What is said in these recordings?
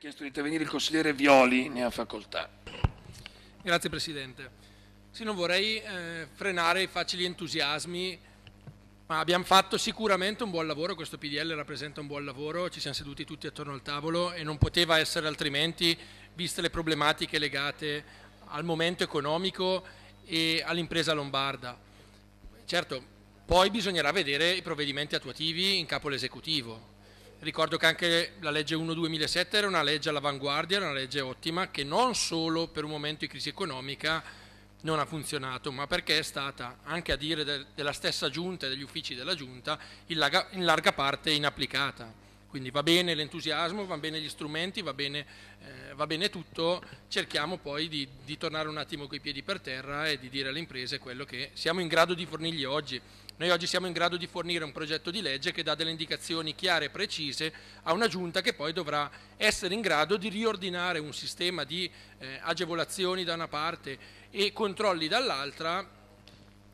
chiesto di intervenire il consigliere Violi, ne ha facoltà. Grazie Presidente. Sì, non vorrei eh, frenare i facili entusiasmi, ma abbiamo fatto sicuramente un buon lavoro, questo PDL rappresenta un buon lavoro, ci siamo seduti tutti attorno al tavolo e non poteva essere altrimenti, viste le problematiche legate al momento economico e all'impresa lombarda. Certo, poi bisognerà vedere i provvedimenti attuativi in capo all'esecutivo, Ricordo che anche la legge 1-2007 era una legge all'avanguardia, era una legge ottima, che non solo per un momento di crisi economica non ha funzionato, ma perché è stata, anche a dire de della stessa giunta e degli uffici della giunta, in larga, in larga parte inapplicata. Quindi va bene l'entusiasmo, va bene gli strumenti, va bene, eh, va bene tutto, cerchiamo poi di, di tornare un attimo coi piedi per terra e di dire alle imprese quello che siamo in grado di fornirgli oggi. Noi oggi siamo in grado di fornire un progetto di legge che dà delle indicazioni chiare e precise a una giunta che poi dovrà essere in grado di riordinare un sistema di eh, agevolazioni da una parte e controlli dall'altra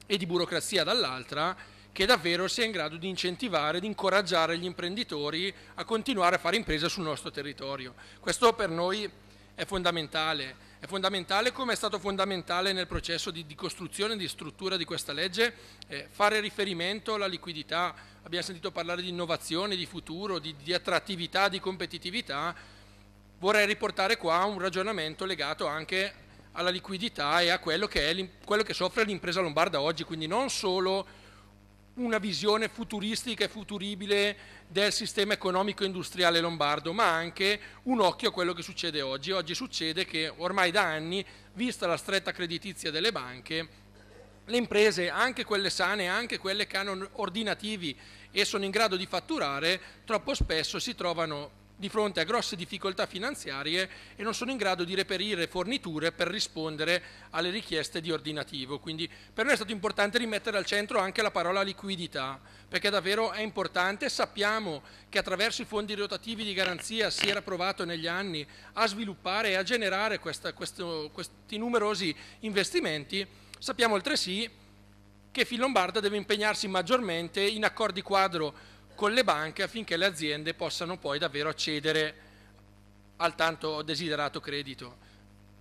e di burocrazia dall'altra che davvero sia in grado di incentivare, di incoraggiare gli imprenditori a continuare a fare impresa sul nostro territorio. Questo per noi è è fondamentale. È fondamentale come è stato fondamentale nel processo di, di costruzione e di struttura di questa legge eh, fare riferimento alla liquidità. Abbiamo sentito parlare di innovazione, di futuro, di, di attrattività, di competitività. Vorrei riportare qua un ragionamento legato anche alla liquidità e a quello che, è, quello che soffre l'impresa lombarda oggi, quindi non solo una visione futuristica e futuribile del sistema economico industriale lombardo, ma anche un occhio a quello che succede oggi. Oggi succede che ormai da anni, vista la stretta creditizia delle banche, le imprese, anche quelle sane, anche quelle che hanno ordinativi e sono in grado di fatturare, troppo spesso si trovano di fronte a grosse difficoltà finanziarie e non sono in grado di reperire forniture per rispondere alle richieste di ordinativo. Quindi per noi è stato importante rimettere al centro anche la parola liquidità, perché davvero è importante. Sappiamo che attraverso i fondi rotativi di garanzia si era provato negli anni a sviluppare e a generare questa, questo, questi numerosi investimenti. Sappiamo altresì che Filombarda deve impegnarsi maggiormente in accordi quadro con le banche affinché le aziende possano poi davvero accedere al tanto desiderato credito.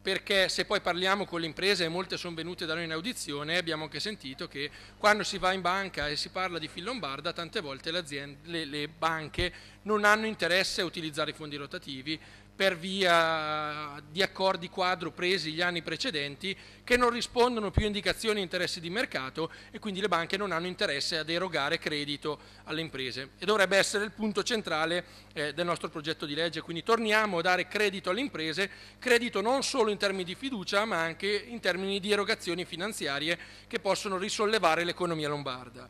Perché se poi parliamo con le imprese, e molte sono venute da noi in audizione, abbiamo anche sentito che quando si va in banca e si parla di Fillombarda, tante volte le, aziende, le, le banche non hanno interesse a utilizzare i fondi rotativi per via di accordi quadro presi gli anni precedenti che non rispondono più a indicazioni e interessi di mercato e quindi le banche non hanno interesse ad erogare credito alle imprese e dovrebbe essere il punto centrale eh, del nostro progetto di legge. Quindi torniamo a dare credito alle imprese, credito non solo in termini di fiducia ma anche in termini di erogazioni finanziarie che possono risollevare l'economia lombarda.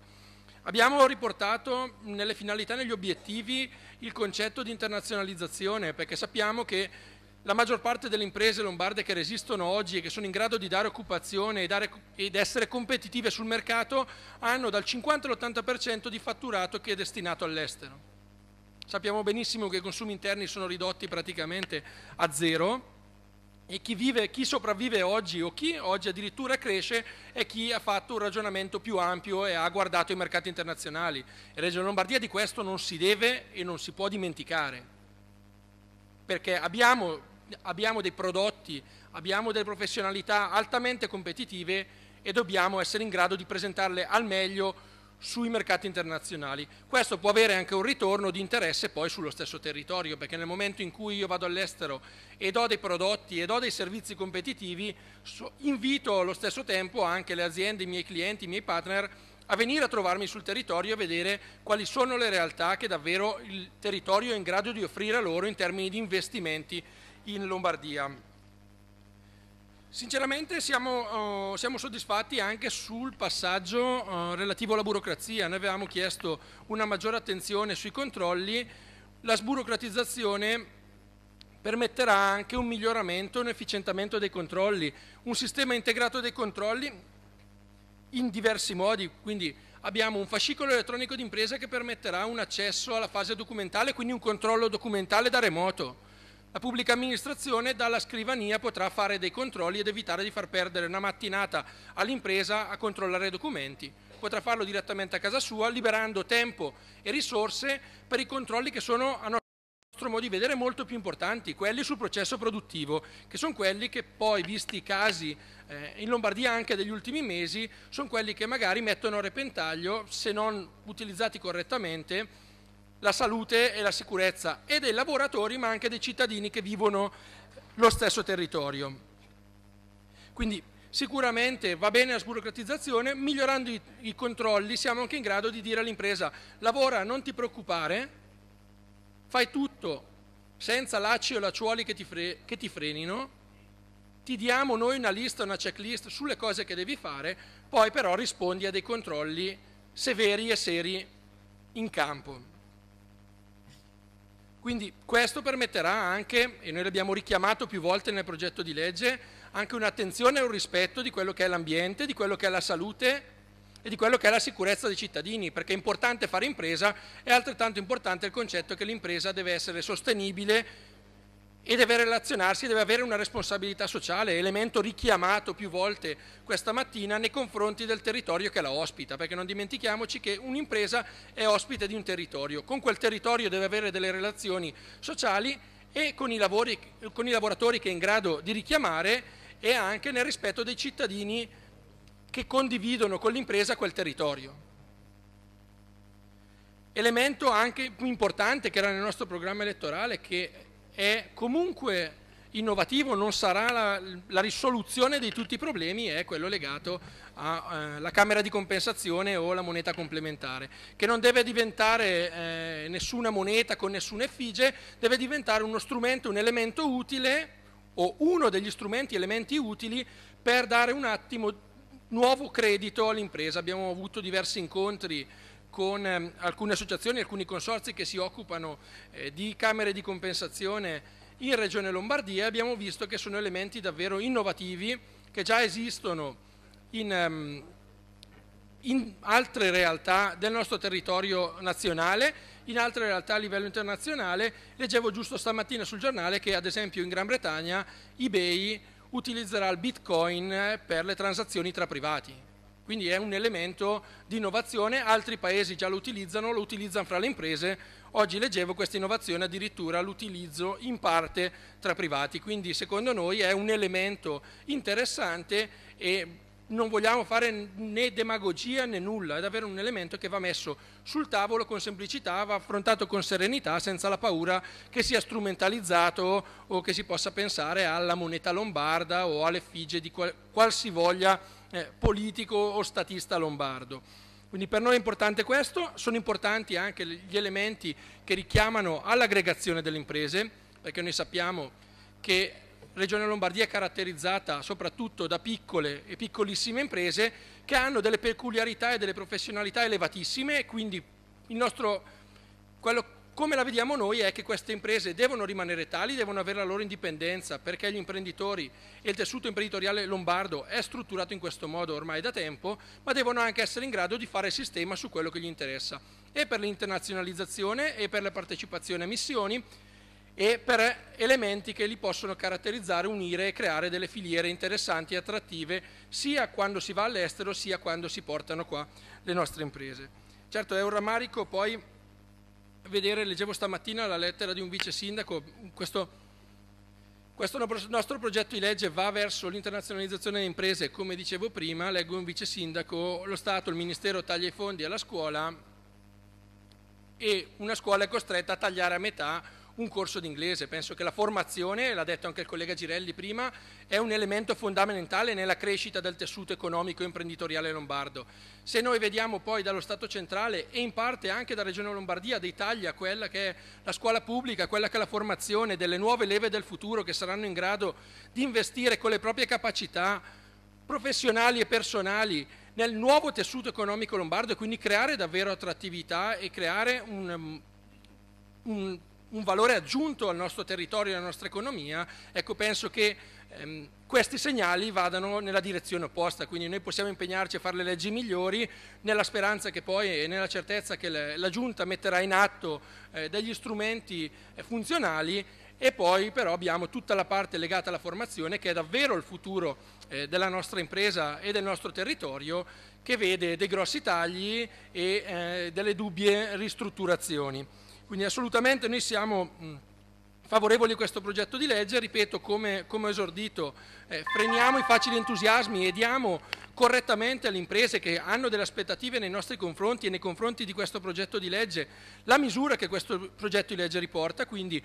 Abbiamo riportato nelle finalità e negli obiettivi il concetto di internazionalizzazione perché sappiamo che la maggior parte delle imprese lombarde che resistono oggi e che sono in grado di dare occupazione ed essere competitive sul mercato hanno dal 50 all'80% di fatturato che è destinato all'estero. Sappiamo benissimo che i consumi interni sono ridotti praticamente a zero e chi, vive, chi, sopravvive oggi o chi oggi addirittura cresce è chi ha fatto un ragionamento più ampio e ha guardato i mercati internazionali. E Regione Lombardia di questo non si deve e non si può dimenticare, perché abbiamo, abbiamo dei prodotti, abbiamo delle professionalità altamente competitive e dobbiamo essere in grado di presentarle al meglio sui mercati internazionali. Questo può avere anche un ritorno di interesse poi sullo stesso territorio, perché nel momento in cui io vado all'estero ed ho dei prodotti e ho dei servizi competitivi, invito allo stesso tempo anche le aziende, i miei clienti, i miei partner a venire a trovarmi sul territorio e vedere quali sono le realtà che davvero il territorio è in grado di offrire a loro in termini di investimenti in Lombardia. Sinceramente siamo, uh, siamo, soddisfatti anche sul passaggio uh, relativo alla burocrazia, noi avevamo chiesto una maggiore attenzione sui controlli, la sburocratizzazione permetterà anche un miglioramento, e un efficientamento dei controlli, un sistema integrato dei controlli in diversi modi, quindi abbiamo un fascicolo elettronico d'impresa che permetterà un accesso alla fase documentale, quindi un controllo documentale da remoto la pubblica amministrazione dalla scrivania potrà fare dei controlli ed evitare di far perdere una mattinata all'impresa a controllare i documenti. Potrà farlo direttamente a casa sua, liberando tempo e risorse per i controlli che sono a nostro modo di vedere molto più importanti, quelli sul processo produttivo, che sono quelli che poi, visti i casi eh, in Lombardia anche degli ultimi mesi, sono quelli che magari mettono a repentaglio, se non utilizzati correttamente, la salute e la sicurezza e dei lavoratori ma anche dei cittadini che vivono lo stesso territorio. Quindi sicuramente va bene la sburocratizzazione, migliorando i, i controlli siamo anche in grado di dire all'impresa lavora, non ti preoccupare, fai tutto senza lacci o lacciuoli che ti, che ti frenino, ti diamo noi una lista, una checklist sulle cose che devi fare, poi però rispondi a dei controlli severi e seri in campo. Quindi questo permetterà anche, e noi l'abbiamo richiamato più volte nel progetto di legge, anche un'attenzione e un rispetto di quello che è l'ambiente, di quello che è la salute e di quello che è la sicurezza dei cittadini, perché è importante fare impresa, è altrettanto importante il concetto che l'impresa deve essere sostenibile e deve relazionarsi, deve avere una responsabilità sociale, elemento richiamato più volte questa mattina nei confronti del territorio che la ospita, perché non dimentichiamoci che un'impresa è ospite di un territorio, con quel territorio deve avere delle relazioni sociali e con i, lavori, con i lavoratori che è in grado di richiamare e anche nel rispetto dei cittadini che condividono con l'impresa quel territorio elemento anche più importante che era nel nostro programma elettorale che è comunque innovativo, non sarà la, la risoluzione di tutti i problemi, è quello legato alla eh, camera di compensazione o alla moneta complementare, che non deve diventare eh, nessuna moneta con nessuna effigie, deve diventare uno strumento, un elemento utile o uno degli strumenti, elementi utili per dare un attimo nuovo credito all'impresa. Abbiamo avuto diversi incontri con ehm, alcune associazioni, alcuni consorzi che si occupano eh, di camere di compensazione in Regione Lombardia abbiamo visto che sono elementi davvero innovativi che già esistono in, ehm, in altre realtà del nostro territorio nazionale, in altre realtà a livello internazionale. Leggevo giusto stamattina sul giornale che ad esempio in Gran Bretagna eBay utilizzerà il bitcoin eh, per le transazioni tra privati quindi è un elemento di innovazione, altri paesi già lo utilizzano, lo utilizzano fra le imprese, oggi leggevo questa innovazione addirittura l'utilizzo in parte tra privati, quindi secondo noi è un elemento interessante e non vogliamo fare né demagogia né nulla, è davvero un elemento che va messo sul tavolo con semplicità, va affrontato con serenità, senza la paura che sia strumentalizzato o che si possa pensare alla moneta lombarda o all'effigie di qual- qualsivoglia eh, politico o statista lombardo. Quindi per noi è importante questo, sono importanti anche gli elementi che richiamano all'aggregazione delle imprese, perché noi sappiamo che la Regione Lombardia è caratterizzata soprattutto da piccole e piccolissime imprese che hanno delle peculiarità e delle professionalità elevatissime, quindi il nostro, quello come la vediamo noi è che queste imprese devono rimanere tali, devono avere la loro indipendenza, perché gli imprenditori e il tessuto imprenditoriale lombardo è strutturato in questo modo ormai da tempo, ma devono anche essere in grado di fare sistema su quello che gli interessa. E per l'internazionalizzazione e per la partecipazione a missioni e per elementi che li possono caratterizzare, unire e creare delle filiere interessanti e attrattive sia quando si va all'estero sia quando si portano qua le nostre imprese. Certo è un rammarico poi vedere, leggevo stamattina la lettera di un vice sindaco, questo, questo nostro progetto di legge va verso l'internazionalizzazione delle imprese, come dicevo prima, leggo un vice sindaco, lo Stato, il Ministero taglia i fondi alla scuola e una scuola è costretta a tagliare a metà un corso d'inglese. Penso che la formazione, l'ha detto anche il collega Girelli prima, è un elemento fondamentale nella crescita del tessuto economico e imprenditoriale lombardo. Se noi vediamo poi dallo Stato centrale e in parte anche da Regione Lombardia dei tagli a quella che è la scuola pubblica, quella che è la formazione delle nuove leve del futuro che saranno in grado di investire con le proprie capacità professionali e personali nel nuovo tessuto economico lombardo e quindi creare davvero attrattività e creare un, um, un un valore aggiunto al nostro territorio e alla nostra economia, ecco penso che ehm, questi segnali vadano nella direzione opposta, quindi noi possiamo impegnarci a fare le leggi migliori nella speranza che poi e nella certezza che la, la Giunta metterà in atto eh, degli strumenti eh, funzionali e poi però abbiamo tutta la parte legata alla formazione che è davvero il futuro eh, della nostra impresa e del nostro territorio che vede dei grossi tagli e eh, delle dubbie ristrutturazioni. Quindi assolutamente noi siamo mm, favorevoli a questo progetto di legge, ripeto come, come ho esordito, eh, freniamo i facili entusiasmi e diamo correttamente alle imprese che hanno delle aspettative nei nostri confronti e nei confronti di questo progetto di legge la misura che questo progetto di legge riporta, quindi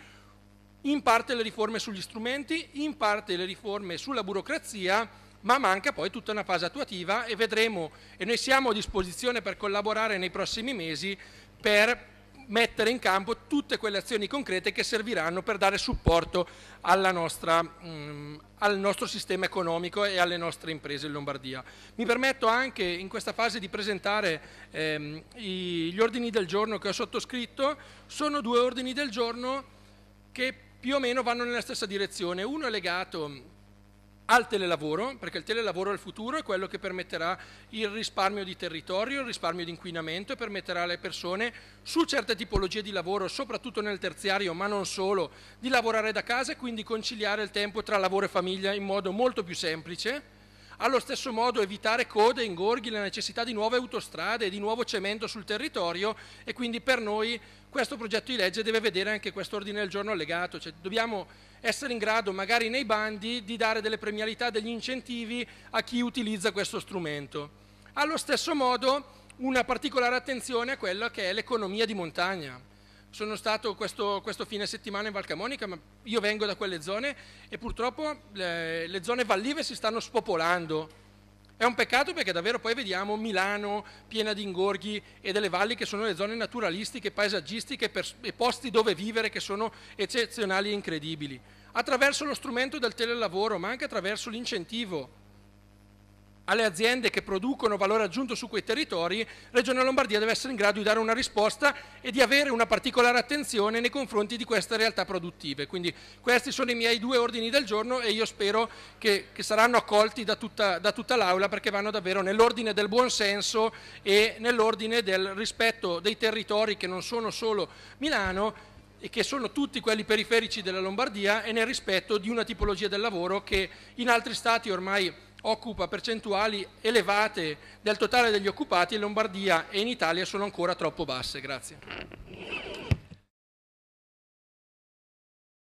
in parte le riforme sugli strumenti, in parte le riforme sulla burocrazia, ma manca poi tutta una fase attuativa e vedremo, e noi siamo a disposizione per collaborare nei prossimi mesi per mettere in campo tutte quelle azioni concrete che serviranno per dare supporto nostra, mh, mm, al nostro sistema economico e alle nostre imprese in Lombardia. Mi permetto anche in questa fase di presentare ehm, i, gli ordini del giorno che ho sottoscritto, sono due ordini del giorno che più o meno vanno nella stessa direzione, uno è legato al telelavoro, perché il telelavoro è il futuro, è quello che permetterà il risparmio di territorio, il risparmio di inquinamento e permetterà alle persone su certe tipologie di lavoro, soprattutto nel terziario, ma non solo, di lavorare da casa e quindi conciliare il tempo tra lavoro e famiglia in modo molto più semplice. Allo stesso modo evitare code, ingorghi, la necessità di nuove autostrade, e di nuovo cemento sul territorio e quindi per noi questo progetto di legge deve vedere anche questo ordine del giorno allegato, cioè dobbiamo essere in grado magari nei bandi di dare delle premialità, degli incentivi a chi utilizza questo strumento. Allo stesso modo una particolare attenzione a quella che è l'economia di montagna. Sono stato questo, questo, fine settimana in Valcamonica, ma io vengo da quelle zone e purtroppo le, le zone vallive si stanno spopolando è un peccato perché davvero poi vediamo Milano piena di ingorghi e delle valli che sono le zone naturalistiche, paesaggistiche e posti dove vivere che sono eccezionali e incredibili. Attraverso lo strumento del telelavoro, ma anche attraverso l'incentivo alle aziende che producono valore aggiunto su quei territori, Regione Lombardia deve essere in grado di dare una risposta e di avere una particolare attenzione nei confronti di queste realtà produttive. Quindi questi sono i miei due ordini del giorno e io spero che, che saranno accolti da tutta, da tutta l'Aula perché vanno davvero nell'ordine del buonsenso e nell'ordine del rispetto dei territori che non sono solo Milano e che sono tutti quelli periferici della Lombardia e nel rispetto di una tipologia del lavoro che in altri stati ormai occupa percentuali elevate del totale degli occupati in Lombardia e in Italia sono ancora troppo basse. Grazie.